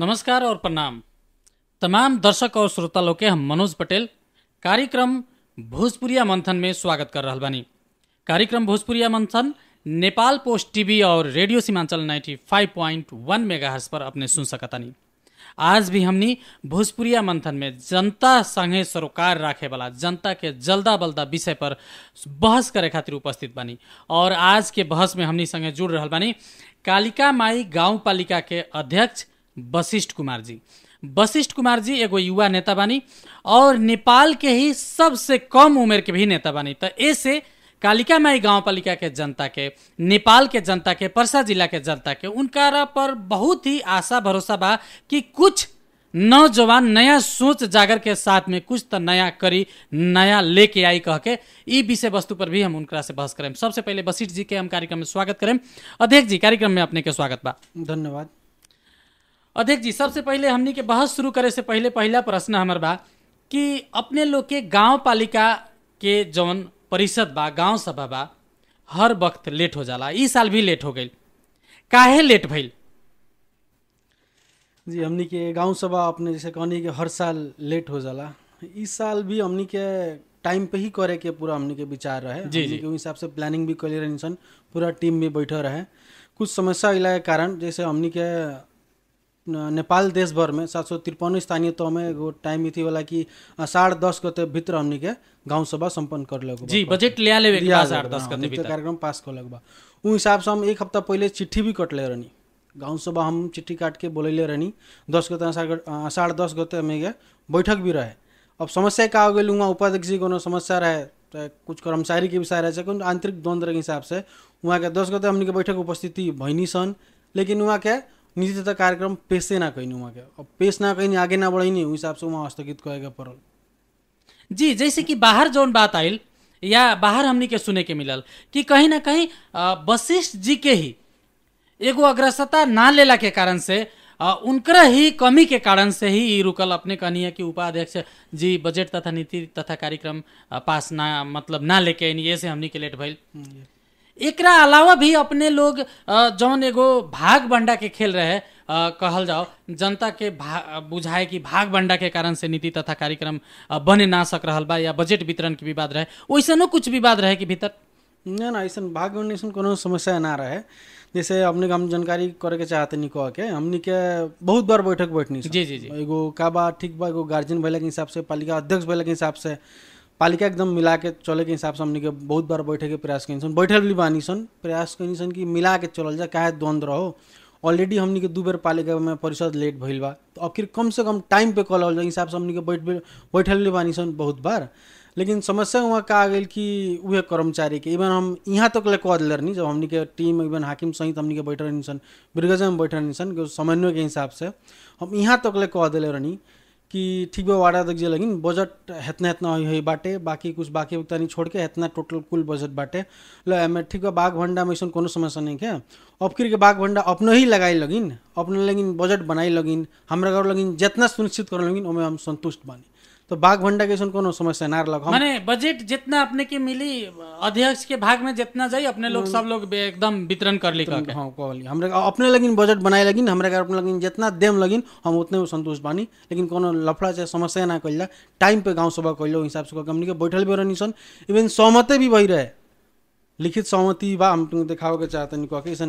नमस्कार और प्रणाम तमाम दर्शक और श्रोता के हम मनोज पटेल कार्यक्रम भोजपुरिया मंथन में स्वागत कर रहा बानी कार्यक्रम भोजपुरिया मंथन नेपाल पोस्ट टीवी और radio Seemanchal 95.1 point one mega पर अपने सुन सकतानी आज भी हमनी भोजपुरिया मंथन में जनता संगे सरोकार राखे वाला जनता के जल्दा बल्दा विषय पर बहस करे खातिर उपस्थित बानी और आज के बहस में हमनी संगे जुड़ रहा बानी कालिका माई गाउँपालिका के अध्यक्ष वशिष्ठ कुमार जी वशिष्ठ कुमार जी एगो युवा नेता बानी और नेपाल के ही सबसे कम उम्र के भी नेता बानी तो ऐसे कालिका माई गाँव पालिका के जनता के नेपाल के जनता के परसा जिला के जनता के उनका पर बहुत ही आशा भरोसा बा कि कुछ नौजवान नया सोच जागर के साथ में कुछ तो नया करी नया लेके आई कह के विषय वस्तु पर भी हम उनका से बहस करें सबसे पहले वशिष्ठ जी के हम कार्यक्रम में स्वागत करें अध्यक्ष जी कार्यक्रम में अपने के स्वागत बा धन्यवाद अध्यक्ष जी सबसे पहले हमनी के बहस शुरू करे से पहले पहला प्रश्न हमारे बा कि अपने लोग के गाँव पालिका के जौन परिषद बा गाँव सभा बा हर वक्त लेट हो जाला इस साल भी लेट हो गई काहे लेट भइल जी हमनी के गाँव सभा अपने जैसे कहनी के हर साल लेट हो जाला इस साल भी हमनी के टाइम पे ही करे के पूरा हमनी के विचार रहे जी जी के हिसाब से प्लानिंग भी कर रहनी पूरा टीम भी बैठे रहे कुछ समस्या इलाके के कारण जैसे हमनी के नेपाल देशभर में सात सौ त्रिपन्न स्थानीय तह एगो टाइम यति वाला कि साढ़े दस गते भीतर गाउँ के सम्पन्न सभा संपन्न बजेट जी बजट ले कार्यक्रम पास कर लगभग उ हिसाब एक हप्ता पहिले चिट्ठी भी कटले रहनी गांव सभा हम चिट्ठी काट के बोले रहनी दस गते साढ़े दस गते हामी बैठक भी रहे अब समस्या का हो गई वहाँ उपाध्यक्ष जी कोनो समस्या रहे चाहे कुछ कर्मचारी के विषय रहेछ कुन आन्तरिक द्वन्द्वको के हिसाब से के दस गते हमने के बैठक उपस्थिति भैनी सन लेकिन उहाँका के नीति तथा कार्यक्रम पेशे ना कहीं वहाँ के अब पेश ना कहीं आगे ना बढ़ी नहीं हिसाब से वहाँ हस्तगीत कह पड़ल जी जैसे कि बाहर जोन बात आयल या बाहर हमने के सुने के मिलल कि कहीं ना कहीं वशिष्ठ जी के ही एगो अग्रसता ना लेला के कारण से उनकर ही कमी के कारण से ही रुकल अपने कहनी है कि उपाध्यक्ष जी बजट तथा नीति तथा कार्यक्रम पास ना मतलब ना लेके ये से हमने के लेट भइल हम्म, एकरा अलावा भी अपने लोग जौन एगो भाग बंडा के खेल रहे कहल जाओ जनता के बुझाए कि भाग बंडा के कारण से नीति तथा कार्यक्रम बने ना सक रहा बा या बजट वितरण के विवाद रहे वैसनों कुछ विवाद रहे कि भीतर ना ना ऐसा भाग में ऐसा कोनो समस्या ना रहे जैसे अपने हम जानकारी करे के चाहते नहीं कह के हमने के बहुत बार बैठक बैठनी जी जी जी एगो का बा ठीक बा एगो गार्जियन भैया के हिसाब से पालिका अध्यक्ष भैया के हिसाब से पालिका एकदम मिलाके चलेको चले के हिसाब से हमने बहुत बार बैठक प्रयास कनी बैठक बानी सन प्रयास कनी सन कि मिलाके चलल जाए काहे द्वन्द्व रहो ऑलरेडी हमने के दू बेर परिषद लेट भइल बा तो आखिर कम से कम टाइम पे कल जाए हिसाब से हमने बैठ बैठल बानी सन बहुत बार लेकिन समस्या उहाँ का गेल कि उहे कर्मचारी के इवन हम यहाँ तक ले कह दिल जब हमने के टीम इवन हाकिम सहित हमने के बैठल छन् सन ब्रिगजा में बैठल सन समन्वय के हिसाब से हम यहाँ तक ले कह दिल कि ठीक बा वाड़ा तक जे बजट हेतना हेतना होई होई बाटे बाकी कुछ बाकी तनी छोड़ के हेतना टोटल कुल बजट बाटे ल एम ठीक बा बाघ भंडा में ऐसा कोनो समस्या नहीं क्या अब के बाघ भंडा अपने ही लगाई लगिन अपने लगिन बजट बनाई लगिन हमारे घर लगिन जितना सुनिश्चित कर लगिन हम संतुष्ट बनी तो भाग भंडा के सुन समस्या ना लग माने बजट जितना अपने के मिली अध्यक्ष के भाग में जितना जाए अपने लोग हम्म। सब लोग एकदम वितरण कर ली कर हाँ, हमरे अपने लगिन बजट बनाए लगिन हमरे अपने लगिन जितना देम लगिन हम उतने में संतुष्ट बानी लेकिन कोनो लफड़ा चाहे समस्या ना कर टाइम पे गाँव सभा कर लो हिसाब से कम के बैठल भी रहनी सन इवन सहमते भी भई रहे लिखित सहमति बा हम तुम दिखाओ के चाहते कह के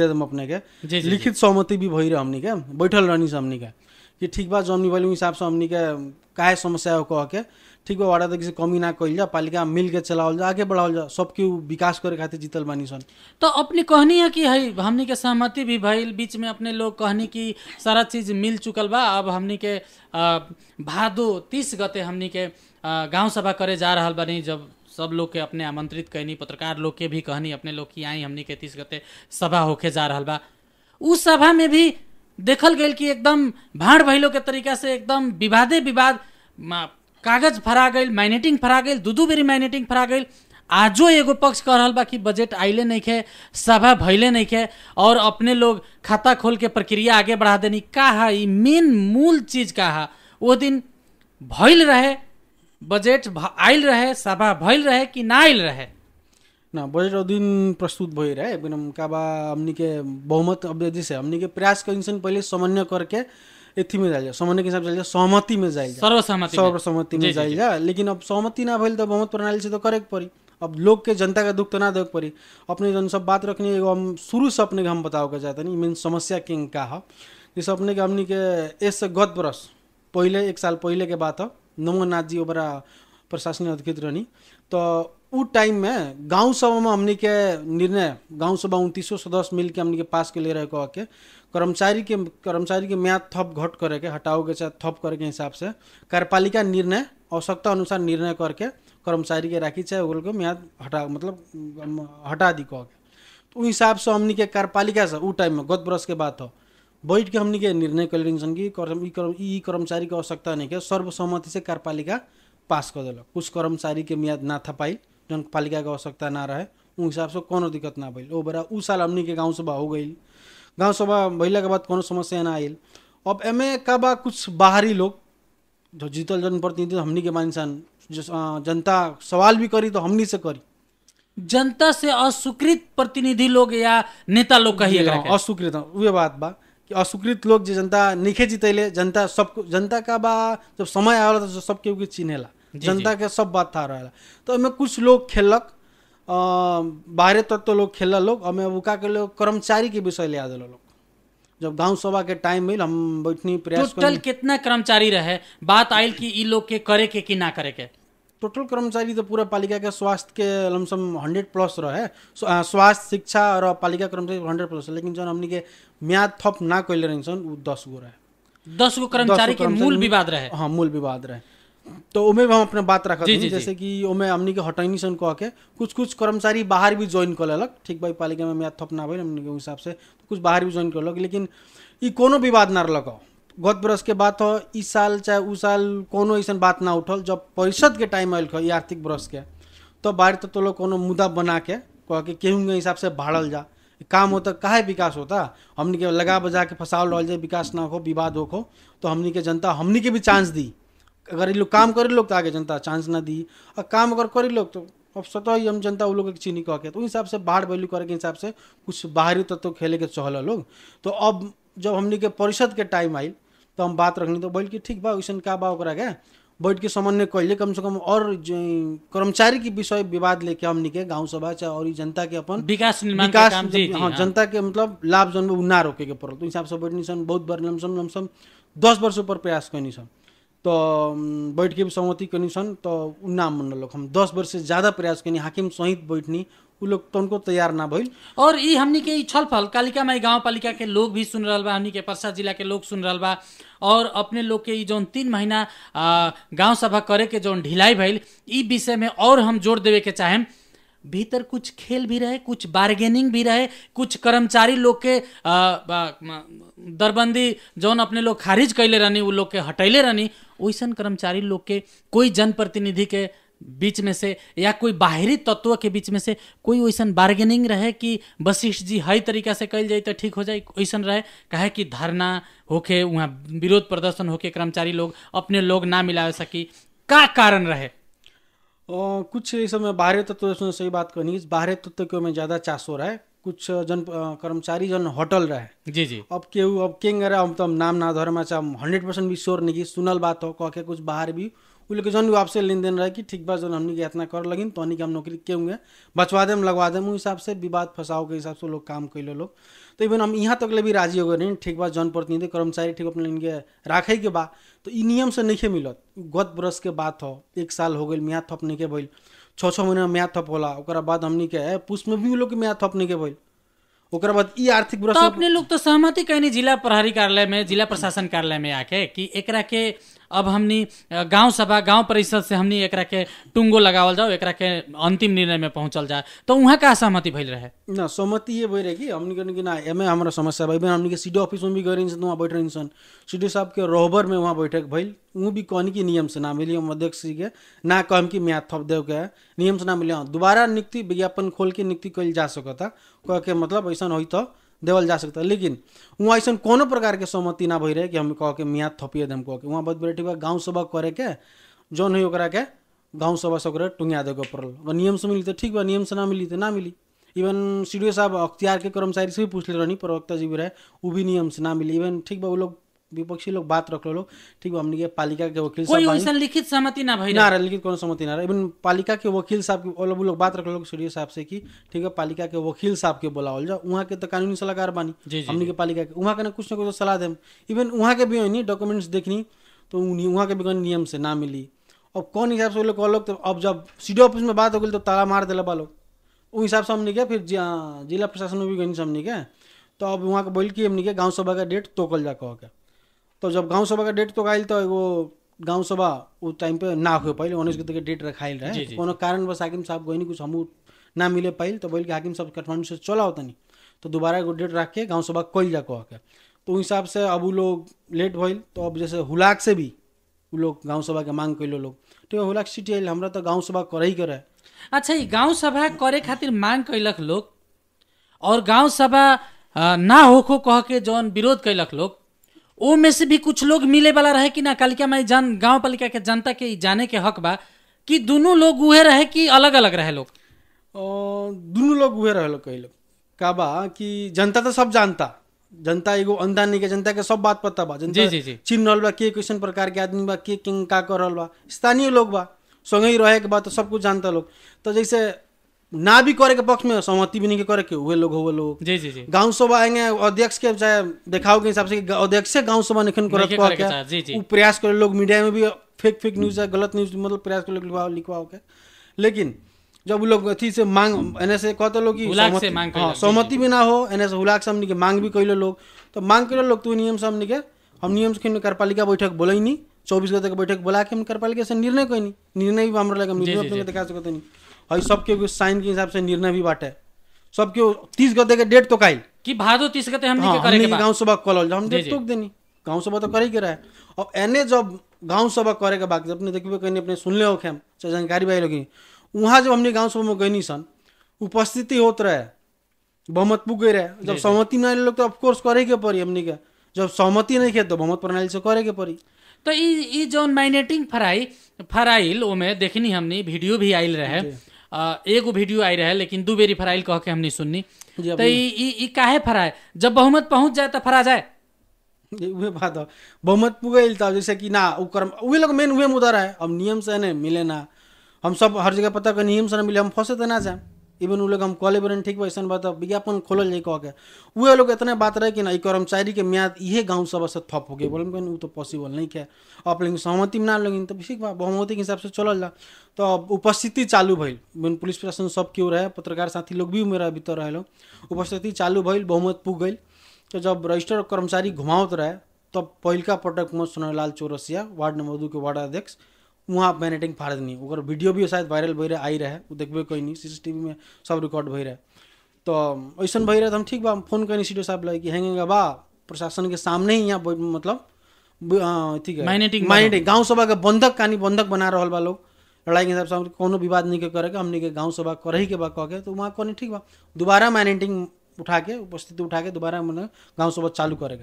दे दम अपने के लिखित सहमति भी भई रहे हमने के बैठल रहनी हमने के कि ठीक बा जमनी वाली हिसाब से हमनी के काहे समस्या हो कह के ठीक बा वडा से कमी ना कइल जा पालिका मिलके चलावल जा आगे बढ़ावल जा सबके विकास करे खातिर जीतल बानी सन तो अपने कहनी है कि है हमनी के सहमति भी भइल बीच में अपने लोग कहनी कि सारा चीज मिल चुकल बा अब हमनी के भादो 30 गते हमनी के गांव सभा करे जा रहल बानी जब सब लोग के अपने आमंत्रित कहनी पत्रकार लोग के भी कहनी अपने लोग की आई हमनी के तीस गते सभा होके जा रहा बा उस सभा में भी देखल गया कि एकदम भाड़ भैलो के तरीका से एकदम विवादे विवाद कागज फरा गई माइनेटिंग फरा गई दू दू बेरी माइनेटिंग फरा गई आजो एगो पक्ष कह रहा बा कि बजट आइले नहीं है सभा भैले नहीं है और अपने लोग खाता खोल के प्रक्रिया आगे बढ़ा देनी का है मेन मूल चीज का हा वो दिन भैल रहे बजट आयल रहे सभा भैल रहे कि ना आयल रहे ना बजेट अध्ययन प्रस्तुत भई है एकदम काबा हामीले के बहुमत अब जैसे हमने के प्रयास का पहिले पहले समन्वय करके यतिमै जाइज समन्वयको हिसाबले के हिसाब जाइज सर्वसहमति सर्वसहमतिमै जाइज लेकिन अब सहमति ना त बहुमत प्रणाली से त करे पड़ी अब लोकके के जनता का दुख परि ना देख अपने जन सब बात रखने एगो हम सुरु से अपने हम बताओ के त नि मेन समस्या के का है जैसे अपने के के एस गत बरस पहिले एक साल पहले के बात हो नमोनाथ जी ओबरा प्रशासनिक अधिकृत रहनी त उ टाइम में गांव में हमने के निर्णय गांव सभा उन्तीसों सदस्य मिल के हमने के पास के ले रहे को आके कर्मचारी के कर्मचारी के म्याद थप घट करे के हटाओ के साथ थप करे के हिसाब से कार्यपालिका निर्णय आवश्यकता अनुसार निर्णय करके कर्मचारी के राखी चाहे उनको म्याद हटा मतलब हटा दी कह के तो हिसाब से हमने के कार्यपालिका से उ टाइम में गत वर्ष के बात हो बैठ के हमने के निर्णय कर लेन कि कर्मचारी के आवश्यकता नहीं के सर्वसम्मति से कार्यपालिका पास कर दिल कुछ कर्मचारी के म्याद ना थपाई जौन पालिका के आवश्यकता ना रहे उ हिसाब से कोनो दिक्कत ना भइल ओ बड़ा उ साल हमने के गाँव सभा हो गई गाँव सभा भैला के बाद कोनो समस्या ना आयल अब एमे का बा कुछ बाहरी लोग जो जीतल जनप्रतिनिधि हमने के मानसन जनता सवाल भी करी तो हमने से करी जनता से अस्वीकृत प्रतिनिधि लोग या नेता लोग कही अस्वीकृत वे बात बा कि अस्वीकृत लोग जनता निखे जीतैले जनता सब जनता का बा जब समय आवला तो सबके चिन्हेला जनता के सब बात था रहा तो हमें कुछ लोग खेलक बाहर तत्व तो लोग खेल लोग हमें मैं उका के लोग कर्मचारी के विषय ले आ लोग जब गांव सभा के टाइम मिल हम बैठनी प्रयास टोटल कितना कर्मचारी रहे बात आयल कि ई लोग के करे के कि ना करे के टोटल कर्मचारी तो पूरा पालिका के स्वास्थ्य के लमसम हंड्रेड प्लस रहे स्वास्थ्य शिक्षा और पालिका कर्मचारी हंड्रेड प्लस लेकिन जो हमने के म्याद थप ना कैले रह दस गो रहे दस गो कर्मचारी के मूल विवाद रहे हाँ मूल विवाद रहे तो उमे हम अपने बात रखा जैसे कि उमे हमने के हटैनी सन कह के कुछ कुछ कर्मचारी बाहर भी ज्वाइन कर लेलक ठीक भाई पालिका में मैथ ना भाई हमने के हिसाब से कुछ बाहर भी ज्वाइन कर लेकिन ई कोनो विवाद ना रहलक गत बरस के बात हो इस साल चाहे उस साल कोनो ऐसा बात ना उठल जब परिषद के टाइम आयल ये आर्थिक बरस के तो बाहर तो, तो, लोग कोनो मुद्दा बना के कह के केहू के हिसाब से भाड़ल जा काम होता काहे विकास होता हमने के लगा बजा के फंसावल रहा जाए विकास ना हो विवाद हो तो हमने के जनता हमने के भी चांस दी अगर लोग काम करे लोग तो आगे जनता चांस ना दी और काम अगर करे लोग तो अब स्वतः ही हम जनता उन लोग के चीनी कह के तो हिसाब से बाहर वैल्यू करे के हिसाब से कुछ बाहरी तत्व तो खेले के चहल लोग तो अब जब हमने के परिषद के टाइम आई तो हम बात रखनी तो बोल के ठीक बा वैसे का बा ओकरा के बैठ के समन्वय कैले कम से कम और कर्मचारी के विषय विवाद लेके हमनी के गाँव सभा चाहे और जनता के अपन विकास विकास हाँ, हाँ, जनता के मतलब लाभ जन में ना रोके के पड़ल तो हिसाब से बैठनी सन बहुत बार लमसम लमसम दस वर्ष ऊपर प्रयास कैनी सन तो बैठके भी सहमति कनी सन तो उन्नाम मन लोग हम दस वर्ष से ज़्यादा प्रयास कनी हाकिम सहित बैठनी उ लोग तो उनको तैयार ना भइल और ये हमनी के छलफल कालिका माई गाँव पालिका के लोग भी सुन रहा बा हमनी के परसा जिला के लोग सुन रहा बा और अपने लोग के जौन तीन महीना गाँव सभा करे के जो ढिलाई भइल ई विषय में और हम जोर देवे के चाहें भीतर कुछ खेल भी रहे कुछ बार्गेनिंग भी रहे कुछ कर्मचारी लोग के दरबंदी जौन अपने लोग खारिज कैले रहनी वो लोग के हटैले रहनी वैसन कर्मचारी लोग के कोई जनप्रतिनिधि के बीच में से या कोई बाहरी तत्व के बीच में से कोई वैसन बार्गेनिंग रहे कि वशिष्ठ जी हई तरीका से कल जाए तो ठीक हो जाए वैसन रहे कहे कि धरना होके वहाँ विरोध प्रदर्शन होके कर्मचारी लोग अपने लोग ना मिला सकी का कारण रहे कुछ इस समय बाहरी तत्व तो सही बात करनी बाहरी तत्व तो में ज़्यादा चाश हो रहा है कुछ जन कर्मचारी जन होटल रहे जी जी अब के अब केंगे रहे हम तो नाम ना धर्म हंड्रेड परसेंट भी श्योर नहीं कि सुनल बात हो कह के कुछ बाहर भी उ लेके जौन आपसे लेन देन रहे कि ठीक बा जो हमने के इतना कर लगिन तो हम नौकरी के होंगे बचवा देम लगवा देम हिसाब से विवाद फंसाव के हिसाब से लोग काम कैले लोग तो इवन हम यहाँ तक ले भी राजी हो गए नहीं ठीक बा जनप्रतिनिधि तो कर्मचारी ठीक अपने इनके राखे के बा तो इ नियम से नहीं मिलत गत बरस के बात हो एक साल हो गए म्याद थप नहीं के भैल छः छः महीना में म्याद थप होला ओकरा बाद हमनी के पुष में भी लोग के म्याद थप नहीं के भैल ओकरा बाद ई आर्थिक बरस तो अपने लोग तो सहमति कहनी जिला प्रहरी कार्यालय में जिला प्रशासन कार्यालय में आके कि एकरा के अब हमने गांव सभा गांव परिषद से हमने एक के टुंगो लगावल जाओ एक के अंतिम निर्णय में पहुंचल जाए तो वहाँ का सहमति भैल रहे ना सहमति ये भैर रहे कि हम कि ना एम हमारा समस्या भाई हमने के डी ऑफिस में भी गई तो वहाँ बैठे सी डी साहब के रोहबर में वहाँ बैठक भैल वो भी कहनी कि नियम से ना मिली हम अध्यक्ष जी के ना कहम कि म्याद थप देव के नियम से ना हाँ दोबारा नियुक्ति विज्ञापन खोल के नियुक्ति कल जा सकता कह के मतलब ऐसा हो तो देवल जा सकता है लेकिन वहाँ ऐसा कोनो प्रकार के सहमति ना भई रहे कि हम कह के मियाँ थपिए दम कह के वहाँ बहुत बेटी बा गाँव सभा करे के जौन हुई ओकरा के गाँव सभा से ओकरा टुंगा देवे पड़ल वह नियम से मिली तो ठीक बा नियम से ना मिली तो ना मिली इवन सी डी साहब अख्तियार के कर्मचारी से भी पूछ ले रहनी प्रवक्ता जी भी रहे वो भी नियम से ना मिली इवन ठीक बा वो लोग विपक्षी लोग बात रख लो लोग ठीक है हमने पालिका के वकील कोई ऐसा लिखित सहमति ना भाई ना लिखित कोई सहमति ना इवन पालिका के वकील साहब के लोग लो बात रख लो सूर्य साहब से कि ठीक है पालिका के वकील साहब के बोलावल जाओ वहाँ के तो कानूनी सलाहकार बानी हमने के पालिका के वहाँ के ना कुछ ना कुछ तो सलाह दे इवन वहाँ के भी होनी डॉक्यूमेंट्स देखनी तो वहाँ के भी कहीं नियम से ना मिली अब कौन हिसाब से वो लोग लोग तो अब जब सी ऑफिस में बात हो गई तो ताला मार दिला बालो वो हिसाब से हमने क्या फिर हाँ, जिला प्रशासन में भी गई हमने क्या तो अब वहाँ के बोल के हमने क्या गाँव सभा का डेट तोकल जा कह के तो जब गांव सभा का डेट तो आयल तो एगो गांव सभा उ टाइम पे ना हुए पहले उन्नीस के डेट रखाइल रहे कोनो कारणवश हाकिम साहब गई कुछ हमू ना मिले पाइल तो बोल के हाकिम साहब काठमांडू से चला तनी तो दोबारा एगो डेट रख के गाँव सभा कल जा कह के तो उस हिसाब से अब उ लोग लेट भइल तो अब जैसे हुलाक से भी उ लोग गाँव सभा के मांग कैलो लोग ठीक तो है हुलाक सिटी आइल हमरा तो गाँव सभा करे ही करे अच्छा ये गाँव सभा करे खातिर मांग कैलक लोग और गाँव सभा ना होखो कह के जौन विरोध कैलक लोग ओ में से भी कुछ लोग मिले वाला रहे कि ना कालिका माई जान गांव पालिका के जनता के जाने के हक बा कि दोनों लोग उहे रहे कि अलग अलग रहे लोग दोनों लोग उहे रहे लोग कई लोग का बा कि जनता तो सब जानता जनता एगो अंधा नहीं के जनता के सब बात पता बा जनता जी जी चिन्ह रहा बा के कैसन प्रकार के आदमी बा के किंग का कर रहा बा स्थानीय लोग बा संगे रहे के बाद तो सब कुछ जानता लोग तो जैसे ना भी करे के पक्ष में सहमति भी नहीं करे के वे लोग वे लोग जी जी जी गांव सभा आएंगे अध्यक्ष के चाहे देखाव के हिसाब से अध्यक्ष से गांव सभा निखन करत को के प्रयास करे लोग मीडिया में भी फेक फेक न्यूज है गलत न्यूज मतलब प्रयास करे लिखवाओ लिखवाओ के लेकिन जब लोग अथी से मांग एने से ए कहते लोग सहमति हाँ, भी ना हो एने से हुलाक से हमने के मांग भी कैले लोग तो मांग कैले लोग तू नियम से हमने के हम नियम से कार्यपालिका बैठक बोले नहीं चौबीस गते के बैठक बोला के हम कार्यपालिका से निर्णय कैनी निर्णय भी हमारे लगे निर्णय अपने कहा सकते नहीं है सबके साइन के हिसाब से निर्णय भी बाटे सबके तीस गते के डेट तो काई कि भादो तीस गते हम हाँ, करेंगे गांव सभा कॉल हम डेट टोक देनी गांव सभा तो करे के रहे और एने जब गांव सभा करे के बाकी अपने देखिए कहीं अपने सुन ले ओके हम चाहे जानकारी भाई लोगी वहां जब हमने गांव सभा में गई सन उपस्थिति होत रहे बहुमत पुग रहे जब सहमति ना लोग तो ऑफकोर्स करे के पड़ी हमने के जब सहमति नहीं खे तो बहुमत प्रणाली से करे के पड़ी तो ई माइनेटिंग फराई फराइल ओमे देखनी हमने वीडियो भी आइल रहे एगो वीडियो आई रहे लेकिन दू बेरी फराइल कह के हमने सुननी तो काहे फराए जब बहुमत पहुंच जाए तो फरा जाए बात बहुमत पुगल तब जैसे कि ना कर्म वही लोग मेन वह मुद्दा है अब नियम से नहीं मिले ना हम सब हर जगह पता कर नियम से ना मिले हम फंसे तो ना जाए इवन उ लोग हम कॉलेबरन ठीक बा ऐसा बात विज्ञापन खोल जाए कह के वे लोग इतने बात रहे कि ना कर्मचारी के म्याद इहे गाँव सब से थप हो गए बोल वो तो पॉसिबल नहीं क्या आप लेकिन सहमति में ना तो ठीक बा बहुमति के हिसाब से चल जा तो उपस्थिति चालू भइल पुलिस प्रशासन सब क्यों रहे पत्रकार साथी लोग भी मेरा भीतर रहे उपस्थिति चालू भइल बहुमत पुग गई तो जब रजिस्टर कर्मचारी घुमावत रहे तब पहलका पटक में सोनालाल चौरसिया वार्ड नंबर दू के वार्ड अध्यक्ष वहाँ बैनेटिंग फारज नहीं और वीडियो भी शायद वायरल भैर आई रहे वो देखे कोई नहीं सी सी टी वी में सब रिकॉर्ड भैर तो ऐसा भैर तो हम ठीक बा फोन कर सी ओ साहब लगे कि हैंगे बा प्रशासन के सामने ही यहाँ मतलब ठीक है माइनेटिंग माइनेटिंग गाँव सभा के बंधक कहानी बंधक बना रहा बा लोग लड़ाई के हिसाब से कोनो विवाद नहीं के करे के हमने के गाँव सभा कर ही के बा कह के तो वहाँ कहने ठीक बा दोबारा माइनेटिंग उठा के उपस्थिति उठा के दोबारा मैंने गाँव सभा चालू करे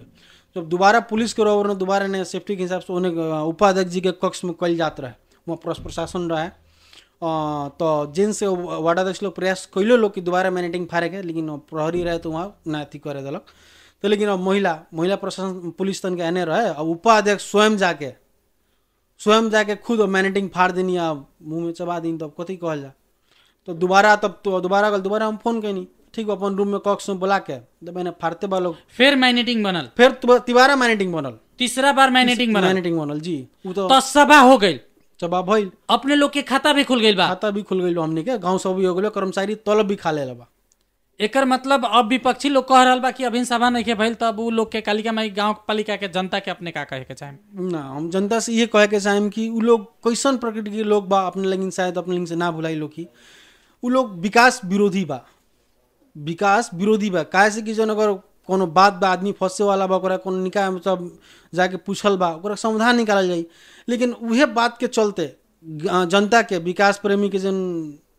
जब तो दोबारा पुलिस के रोवर ने दोबारा ने सेफ्टी के हिसाब से उन्हें उपाध्यक्ष जी के कक्ष में कल जात रहे वहाँ प्रशासन रहे तो जिनसे वार्डाध्यक्ष लोग प्रयास कैलो लोग कि दोबारा मैनेटिंग फारे के लेकिन प्रहरी रहे तो वहाँ ना अथी करे दिलक तो लेकिन अब महिला महिला प्रशासन पुलिस तन के एने रहे अब उपाध्यक्ष स्वयं जाके स्वयं जाके खुद मैनेटिंग फाड़ देनी अब मुँह में चबा दिन तब कथी कहल जा तो दोबारा तब तो दोबारा कल दोबारा हम फोन कैनी ठीक बा अपन रूम में कॉक्स में बुला के जब मैंने फाड़ते बा लोग फिर मैग्नेटिंग बनल फिर तिबारा मैग्नेटिंग बनल तीसरा बार मैग्नेटिंग बनल मैग्नेटिंग बनल जी तो, तो सभा हो गई सभा भइल अपने लोग के खाता भी खुल गई बा खाता भी खुल गई हमने के गांव सब भी हो गई कर्मचारी तलब भी खा लेला बा एकर मतलब अब विपक्षी लोग कह रहल बा कि अभी सभा नहीं के भइल तब उ लोग के कालिका माई गांव पालिका के जनता के अपने का कहे के चाहे ना हम जनता से ये कहे के चाहे कि उ लोग कैसन प्रकृति के लोग बा अपने लगिन शायद अपने लगिन से ना भुलाई लोग की उ लोग विकास विरोधी बा विकास विरोधी बा काहे से कि जन अगर कोनो बात बा आदमी फंसे वाला बा ओकरा कोनो निकाय मतलब सब जाके पूछल बा ओकरा समाधान निकालल जाई लेकिन उहे बात के चलते जनता के विकास प्रेमी के जन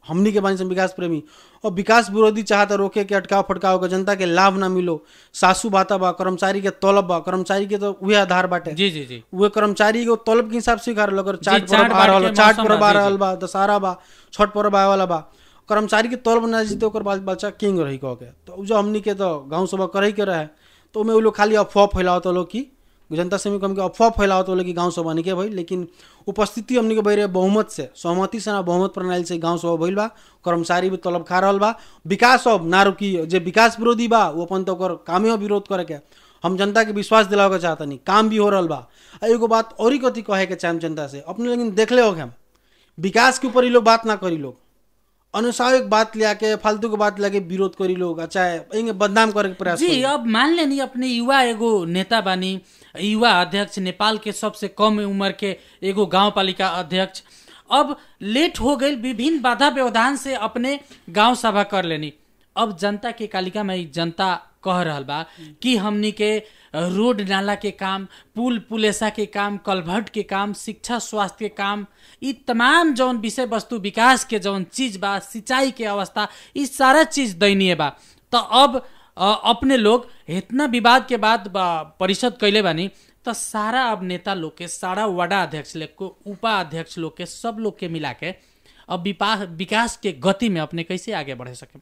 हमनी के बानी से विकास प्रेमी और विकास विरोधी चाहता रोके के अटकाव फटकाव के जनता के लाभ ना मिलो सासू भाता बा कर्मचारी के तलब बा कर्मचारी के तो उहे आधार बाटे जी जी जी उहे कर्मचारी के तलब के हिसाब से घर लगर चाट पर रहल चाट पर रहल बा दशहरा बा छठ पर आवे वाला बा कर्मचारी के तौर पर नहि जेतै बाद बच्चा किंग रही कह के तो जो हमने के तो गाँव सब करे के रहे तो ओ लोग खाली अफवाह फैलावत लोग कि जनता समी को हमके अफवाह फैलावत लोग कि गाँव सब नहीं भाई लेकिन उपस्थिति हमने के बढ़ रहे बहुमत से सहमति से ना बहुमत प्रणाली से गाँव सब भैल बा कर्मचारी भी तलब खा रहा बा विकास अब ना रुकी जो विकास विरोधी बा वो अपन तो कामे विरोध करे के हम जनता के विश्वास दिलावे के चाहता नहीं काम भी हो रहा बा एगो बात और ही कथी कहे के चाहे जनता से अपने लेकिन देख ले हम विकास के ऊपर ही लोग बात ना करी लोग अनुसायक बात लिया के फालतू की बात लिया के विरोध करी लोग चाहे अच्छा, बदनाम करे के प्रयास जी अब मान ले नहीं अपने युवा एगो नेता बानी युवा अध्यक्ष नेपाल के सबसे कम उम्र के एगो गांव पालिका अध्यक्ष अब लेट हो गई विभिन्न बाधा व्यवधान से अपने गांव सभा कर लेनी अब जनता के कालिका में जनता कह रहल बा कि हमनी के रोड नाला के काम पुल पुलेसा के काम कलभट के काम शिक्षा स्वास्थ्य के काम इ तमाम जौन विषय वस्तु विकास के जौन चीज बा सिंचाई के अवस्था इ सारा चीज दयनीय बा त अब अपने लोग इतना विवाद के बाद परिषद कैले बानी त सारा अब नेता लोग के सारा वडा अध्यक्ष लोग को उपाध्यक्ष लोग के सब लोग के मिला के अब विकास के गति में अपने कैसे आगे बढ़ सकें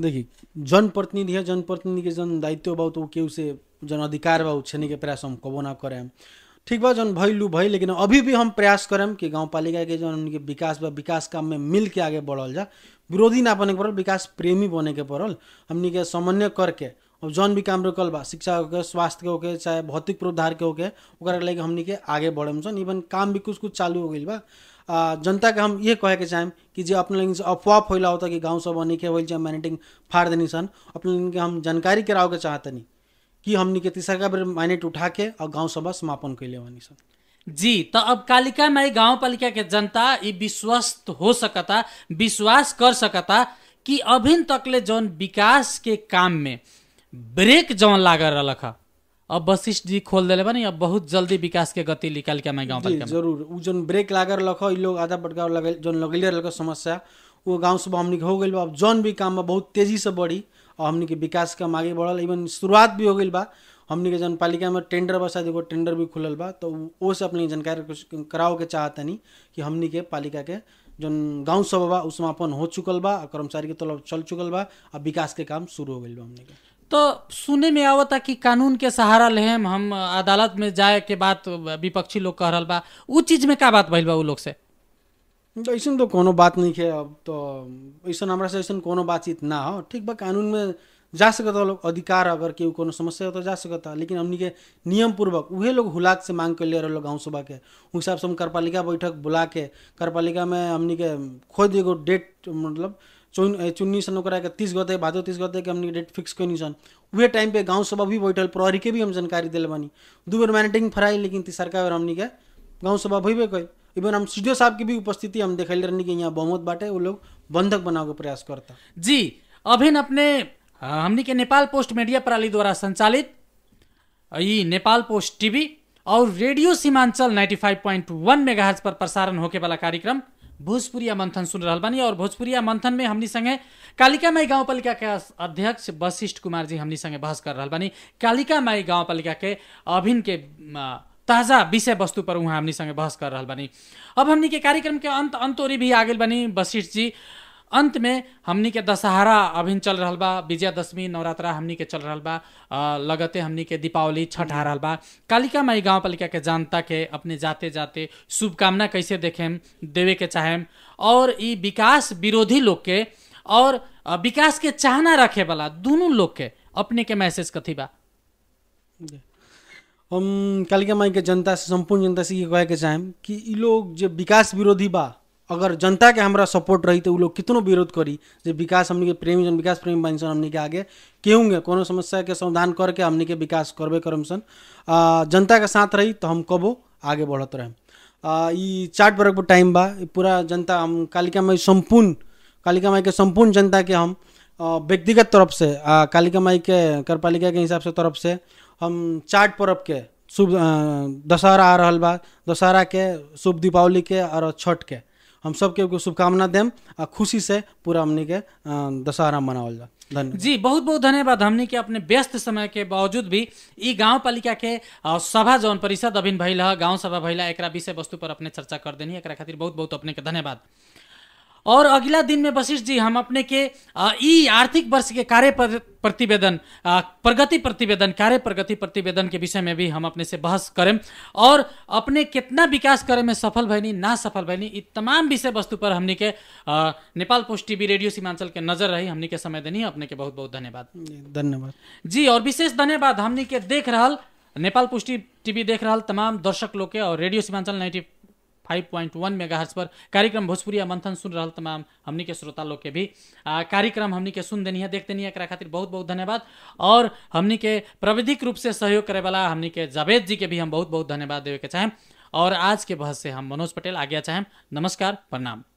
देखि जनप्रतिनिधि है जनप्रतिनिधि के जन दायित्व बाऊ तो केहू से जन अधिकार बाऊ छेने के प्रयास हम कबो ना करें ठीक बा जन भैलू भई लेकिन अभी भी हम प्रयास करें कि गाँव पालिका के जन उनके विकास बा विकास काम में मिल के आगे बढ़ल जा विरोधी ना बने के पड़ल विकास प्रेमी बने के पड़ल हमनी के समन्वय करके अब जौन भी काम रुकल बा शिक्षा होके स्वास्थ्य के होके चाहे भौतिक प्रोद्धार के होके ओकरा लगे के आगे बढ़म सन इवन काम भी कुछ कुछ चालू हो गई बा जनता के हम ये कहे के चाहे कि जे अपने लोग अफवाह फैला होता कि गाँव सब अनिके होल माइनेटिंग फाड़ देनी सन अपने लोग के हम जानकारी कराओ के चाहतनी कि हमनी के तीसरा बेर माइनेट उठा के और गाँव सभा समापन कैले बनी सन जी तो अब कालिका माई गाँव पालिका के जनता ये विश्वस्त हो सकता विश्वास कर सकता कि अभिन तकले जौन विकास के काम में ब्रेक जौन लागल रख अब वशिष्ठ जी खोल दिले बनी अब बहुत जल्दी विकास के गति निकाल के हमारे गाँव पालिका जरूर उ जन ब्रेक लागर लख लोग आधा बटका लगे जन लगले समस्या वो गाँव सब हमनी हो गई अब जौन भी काम बा बहुत तेजी से बढ़ी और हमनी के विकास काम आगे बढ़ल इवन शुरुआत भी हो गई बा हमनी के जन पालिका में टेंडर बा शायद टेंडर भी खुलल बा तो वो से अपनी जानकारी कराओ के चाहतनी कि हमनी के पालिका के जो गाँव सब बा उ समापन हो चुकल बा कर्मचारी के तलब चल चुकल बा अब विकास के काम शुरू हो गई बा हमनी के तो सुने में आवत कि कानून के सहारा लेहम हम अदालत में जाए के बात विपक्षी लोग कह रहा बा उ चीज में क्या बात भइल बा उ लोग से तो ऐसा तो कोनो बात नहीं है अब तो ऐसा हमारा से ऐसा कोनो बातचीत ना हो ठीक बा कानून में जा सकता लोग अधिकार अगर केहू कोनो समस्या हो तो जा सकता लेकिन हमनी के नियम पूर्वक उहे लोग हुलाक से मांग कर ले रहे गाँव सभा के उस हिसाब से हम कारपालिका बैठक बुला के कार्यपालिका में हमनी के खुद एगो डेट मतलब चुन चुन्नी सन कराए तीस गते भादो तीस गते के हमने डेट फिक्स कोनी सन उहे टाइम पे गांव सभा भी बैठल प्रहरी के भी हम जानकारी दिल बानी दू बेर मैनेटिंग फराई लेकिन सरकार और हमने के गांव सभा भैबे गए इवन हम सीडीओ साहब की भी उपस्थिति हम देख रहनी कि यहाँ बहुमत बाटे वो लोग बंधक बनाओ प्रयास करता जी अभिन अपने हमने के नेपाल पोस्ट मीडिया प्रणाली द्वारा संचालित ये नेपाल पोस्ट टीवी और रेडियो सीमांचल 95.1 मेगाहर्ज पर प्रसारण होके वाला कार्यक्रम भोजपुरिया मन्थन सुन रहा बानी और भोजपुरिया मंथन में हमनी संगे कालिका माई पालिका के अध्यक्ष वशिष्ठ कुमार जी हमनी संगे बहस कर रहा बानी कालिका माई पालिका के अभिन के ताज़ा विषय वस्तु पर उहाँ हमनी संगे बहस कर रहा बानी अब हमनी के कार्यक्रम के अंत अंतोरी भी गल बनी वशिष्ठ जी अंत में हमनी के दशहरा अभिन चल रहा बा विजयादशमी नवरात्रा हमनी के चल रहा बा लगते हमनी के दीपावली छठ आ रहा बा कालिका माई गाँव पालिका के जनता के अपने जाते जाते शुभकामना कैसे देखें देवे के चाहे और ई विकास विरोधी लोग के और विकास के चाहना रखे वाला दोनों लोग के अपने के मैसेज कथी बा हम कालिका माई के जनता से संपूर्ण जनता से ये कहे के चाहे कि लोग जो विकास विरोधी बा अगर जनता के हमारा सपोर्ट रही तो वो लोग कितनों विरोध करी जो विकास हमने के प्रेमी जन विकास प्रेमी बन सन हमने के आगे केहूँगे कोनो समस्या के समाधान करके हमने के विकास करबे करम सन जनता के साथ रही तो हम कबो आगे बढ़त रहे चार बरक टाइम बा पूरा जनता हम कालिका माई संपूर्ण कालिका माई के संपूर्ण जनता के हम व्यक्तिगत तरफ से कालिका माई के कर पालिका के हिसाब से तरफ से हम चाट पर्व के शुभ दशहरा आ रहा बा दशहरा के शुभ दीपावली के और छठ के हम सबके शुभकामना देम आ खुशी से पूरा हमने के दशहरा मनावल जा धन्यवाद जी बहुत बहुत धन्यवाद हमने के अपने व्यस्त समय के बावजूद भी ई गाँव पालिका के सभा जौन परिषद अभिन भैल गाँव सभा भैला एक विषय वस्तु पर अपने चर्चा कर देनी एक खातिर बहुत बहुत अपने के धन्यवाद और अगला दिन में वशिष्ठ जी हम अपने के ई आर्थिक वर्ष के कार्य प्रतिवेदन प्रगति प्रतिवेदन कार्य प्रगति प्रतिवेदन के विषय में भी हम अपने से बहस करें और अपने कितना विकास करे में सफल भैनी ना सफल भैनी इ तमाम विषय वस्तु पर हमने के Nepal post TV radio Seemanchal के नजर रही हमने के समय देनी अपने के बहुत बहुत धन्यवाद धन्यवाद जी और विशेष धन्यवाद हमने के देख रहा नेपाल पुष्टि टीवी देख रहा तमाम दर्शक लोग के और radio Seemanchal ninety five point one mega पर कार्यक्रम भोजपुरी मंथन सुन रहा तमाम हमने के श्रोता लोग के भी आ, कार्यक्रम हमने के सुन देनी है देख देनी है एक खातिर बहुत बहुत धन्यवाद और हमने के प्राविधिक रूप से सहयोग करे वाला हमने के जावेद जी के भी हम बहुत बहुत धन्यवाद देवे के चाहें और आज के बहस से हम मनोज पटेल आज्ञा चाहें नमस्कार प्रणाम